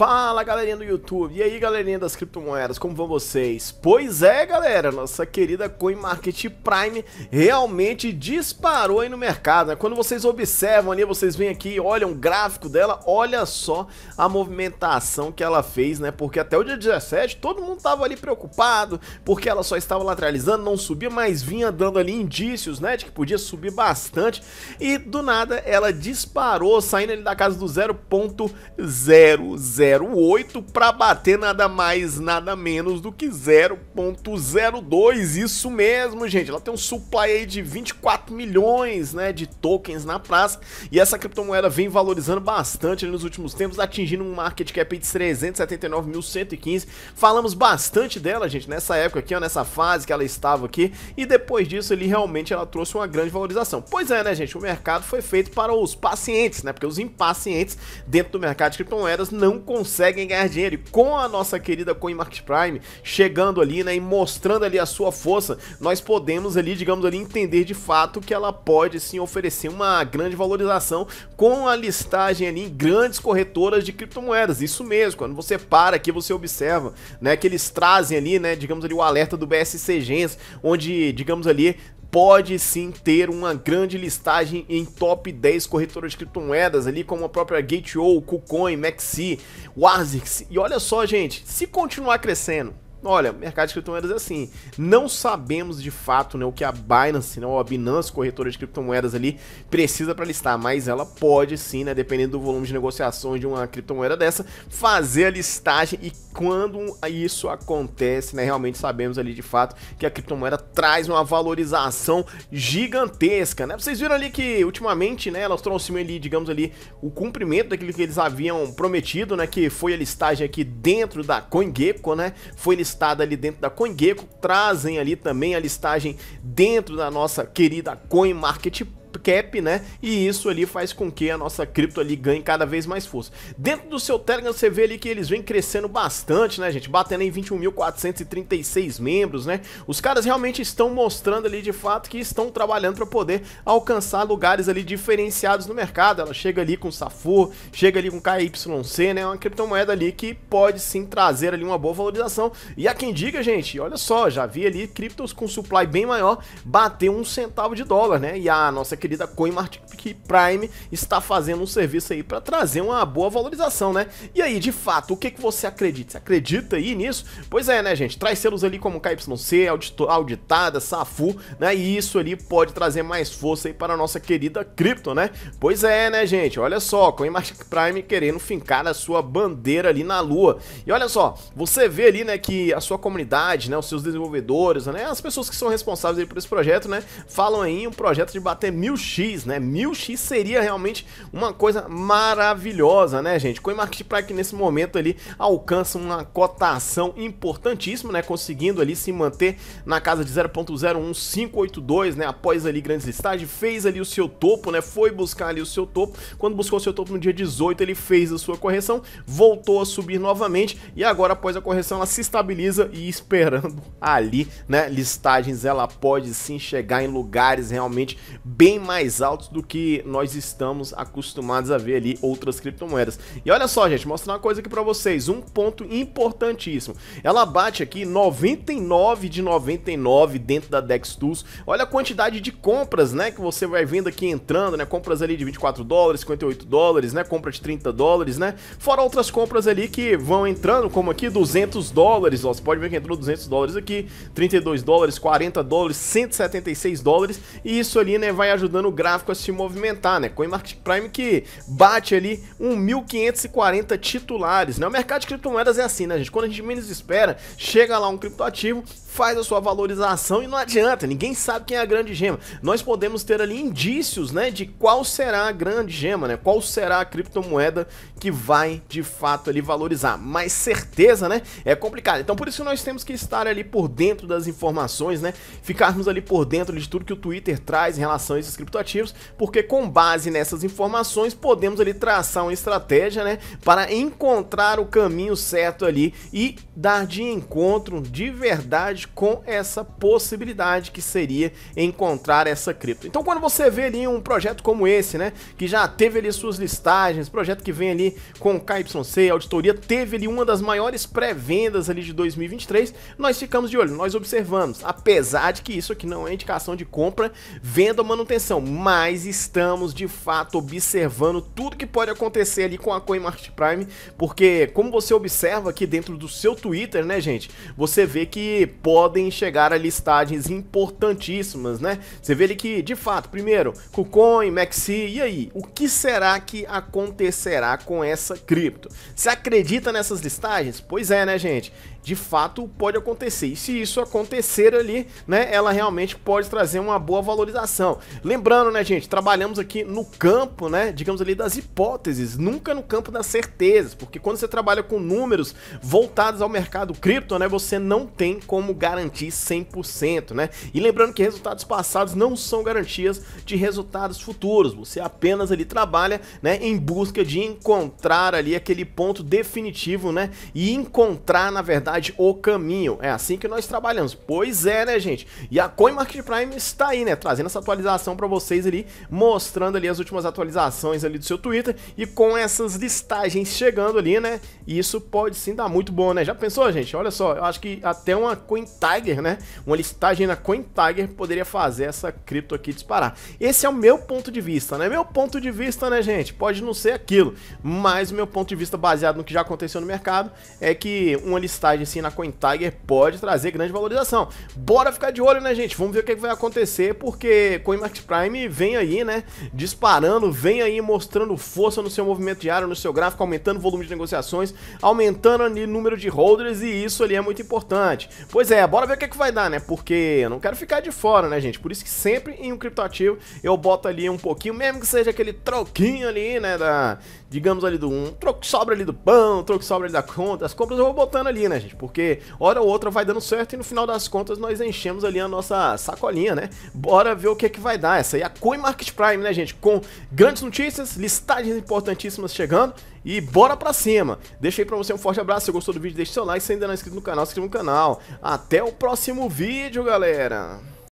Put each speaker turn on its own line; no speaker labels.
Fala galerinha do YouTube, e aí galerinha das criptomoedas, como vão vocês? Pois é galera, nossa querida CoinMarket Prime realmente disparou aí no mercado, né? Quando vocês observam ali, vocês vêm aqui, olham o gráfico dela, olha só a movimentação que ela fez, né? Porque até o dia 17 todo mundo tava ali preocupado, porque ela só estava lateralizando, não subia, mas vinha dando ali indícios, né? De que podia subir bastante, e do nada ela disparou, saindo ali da casa do 0.00 0,08 para bater nada mais, nada menos do que 0,02. Isso mesmo, gente. Ela tem um supply aí de 24 milhões né, de tokens na praça e essa criptomoeda vem valorizando bastante nos últimos tempos, atingindo um market cap de 379.115. Falamos bastante dela, gente, nessa época aqui, ó, nessa fase que ela estava aqui e depois disso ele realmente ela trouxe uma grande valorização. Pois é, né, gente? O mercado foi feito para os pacientes, né? Porque os impacientes dentro do mercado de criptomoedas não conseguem conseguem ganhar dinheiro. E com a nossa querida CoinMarketPrime Prime chegando ali, né, e mostrando ali a sua força, nós podemos ali, digamos ali, entender de fato que ela pode sim oferecer uma grande valorização com a listagem ali em grandes corretoras de criptomoedas. Isso mesmo, quando você para aqui, você observa, né, que eles trazem ali, né, digamos ali o alerta do BSC Gens, onde, digamos ali, pode sim ter uma grande listagem em top 10 corretoras de criptomoedas, ali como a própria Gate.io, KuCoin, Maxi, Warzix. E olha só, gente, se continuar crescendo, olha, mercado de criptomoedas é assim. Não sabemos de fato né, o que a Binance, né, ou a Binance, corretora de criptomoedas ali, precisa para listar, mas ela pode sim, né, dependendo do volume de negociações de uma criptomoeda dessa, fazer a listagem e quando isso acontece, né, realmente sabemos ali de fato que a criptomoeda traz uma valorização gigantesca, né? Vocês viram ali que ultimamente, né, elas trouxeram ali, digamos ali, o cumprimento daquilo que eles haviam prometido, né, que foi a listagem aqui dentro da CoinGecko, né? Foi listagem listada ali dentro da CoinGecko, trazem ali também a listagem dentro da nossa querida Coin Market cap, né? E isso ali faz com que a nossa cripto ali ganhe cada vez mais força. Dentro do seu Telegram você vê ali que eles vêm crescendo bastante, né, gente? Batendo em 21.436 membros, né? Os caras realmente estão mostrando ali de fato que estão trabalhando para poder alcançar lugares ali diferenciados no mercado. Ela chega ali com Safur, chega ali com KYC, né? Uma criptomoeda ali que pode sim trazer ali uma boa valorização. E a quem diga, gente, olha só, já vi ali criptos com supply bem maior bater um centavo de dólar, né? E a nossa cripto querida CoinMarketCap Prime está fazendo um serviço aí para trazer uma boa valorização, né? E aí, de fato, o que, que você acredita? Você acredita aí nisso? Pois é, né, gente? Traz selos ali como KYC, Auditada, Safu, né? E isso ali pode trazer mais força aí para a nossa querida cripto, né? Pois é, né, gente? Olha só, CoinMarketCap Prime querendo fincar a sua bandeira ali na lua. E olha só, você vê ali, né, que a sua comunidade, né, os seus desenvolvedores, né, as pessoas que são responsáveis aí por esse projeto, né, falam aí um projeto de bater mil 1000x, né? 1000x seria realmente uma coisa maravilhosa, né, gente? CoinMarketPlace que nesse momento ali alcança uma cotação importantíssima, né? Conseguindo ali se manter na casa de 0.01582, né? Após ali grandes estágios, fez ali o seu topo, né? Foi buscar ali o seu topo. Quando buscou o seu topo no dia 18, ele fez a sua correção, voltou a subir novamente e agora após a correção ela se estabiliza e esperando ali, né, listagens, ela pode sim chegar em lugares realmente bem mais altos do que nós estamos acostumados a ver ali outras criptomoedas. E olha só, gente, mostrar uma coisa aqui para vocês, um ponto importantíssimo. Ela bate aqui 99 de 99 dentro da Dex Tools. Olha a quantidade de compras, né, que você vai vendo aqui entrando, né? Compras ali de 24 dólares, 58 dólares, né? Compra de 30 dólares, né? Fora outras compras ali que vão entrando, como aqui 200 dólares, ó, você pode ver que entrou 200 dólares aqui, 32 dólares, 40 dólares, 176 dólares, e isso ali, né, vai ajudando ajudando o gráfico a se movimentar, né? CoinMarketPrime que bate ali 1.540 titulares, né? O mercado de criptomoedas é assim, né, gente? Quando a gente menos espera, chega lá um criptoativo, faz a sua valorização e não adianta, ninguém sabe quem é a grande gema. Nós podemos ter ali indícios, né, de qual será a grande gema, né? Qual será a criptomoeda que vai de fato ali valorizar. Mas certeza, né, é complicado. Então por isso nós temos que estar ali por dentro das informações, né? Ficarmos ali por dentro de tudo que o Twitter traz em relação a esses criptomoedas criptoativos, porque com base nessas informações podemos ali traçar uma estratégia, né, para encontrar o caminho certo ali e dar de encontro de verdade com essa possibilidade que seria encontrar essa cripto. Então quando você vê ali um projeto como esse, né, que já teve ali suas listagens, projeto que vem ali com KYC, auditoria, teve ali uma das maiores pré-vendas ali de 2023, nós ficamos de olho, nós observamos, apesar de que isso aqui não é indicação de compra, venda ou manutenção, então, mas estamos de fato observando tudo que pode acontecer ali com a CoinMarketPrime, Prime, porque como você observa aqui dentro do seu Twitter, né, gente, você vê que podem chegar a listagens importantíssimas, né? Você vê ali que, de fato, primeiro, KuCoin, Maxi, e aí, o que será que acontecerá com essa cripto? Você acredita nessas listagens? Pois é, né, gente? de fato pode acontecer. E se isso acontecer ali, né, ela realmente pode trazer uma boa valorização. Lembrando lembrando, né, gente, trabalhamos aqui no campo, né, digamos ali, das hipóteses, nunca no campo das certezas, porque quando você trabalha com números voltados ao mercado cripto, né, você não tem como garantir 100%, né? E lembrando que resultados passados não são garantias de resultados futuros, você apenas ali trabalha, né, em busca de encontrar ali aquele ponto definitivo, né, e encontrar, na verdade, o caminho. É assim que nós trabalhamos. Pois é, né, gente? E a CoinMarketPrime está aí, né, trazendo essa atualização para você vocês ali, mostrando ali as últimas atualizações ali do seu Twitter e com essas listagens chegando ali, né? Isso pode sim dar muito bom, né? Já pensou, gente? Olha só, eu acho que até uma CoinTiger, né? Uma listagem na CoinTiger poderia fazer essa cripto aqui disparar. Esse é o meu ponto de vista, né? Meu ponto de vista, né, gente? Pode não ser aquilo, mas o meu ponto de vista baseado no que já aconteceu no mercado é que uma listagem assim na CoinTiger pode trazer grande valorização. Bora ficar de olho, né, gente? Vamos ver o que é vai acontecer, porque Prime Prime vem aí, né, disparando, vem aí mostrando força no seu movimento diário, no seu gráfico, aumentando o volume de negociações, aumentando ali o número de holders e isso ali é muito importante. Pois é, bora ver o que, é que vai dar, né, porque eu não quero ficar de fora, né, gente, por isso que sempre em um criptoativo eu boto ali um pouquinho, mesmo que seja aquele troquinho ali, né, da, digamos ali do um troco sobra ali do pão, troco sobra ali da conta, as compras eu vou botando ali, né, gente, porque hora ou outra vai dando certo e no final das contas nós enchemos ali a nossa sacolinha, né, bora ver o que, é que vai dar, é essa aí, a CoinMarket Prime, né, gente? Com grandes notícias, listagens importantíssimas chegando e bora pra cima. Deixa aí pra você um forte abraço, se gostou do vídeo, deixa seu like, se ainda não é inscrito no canal, se inscreva no canal. Até o próximo vídeo, galera!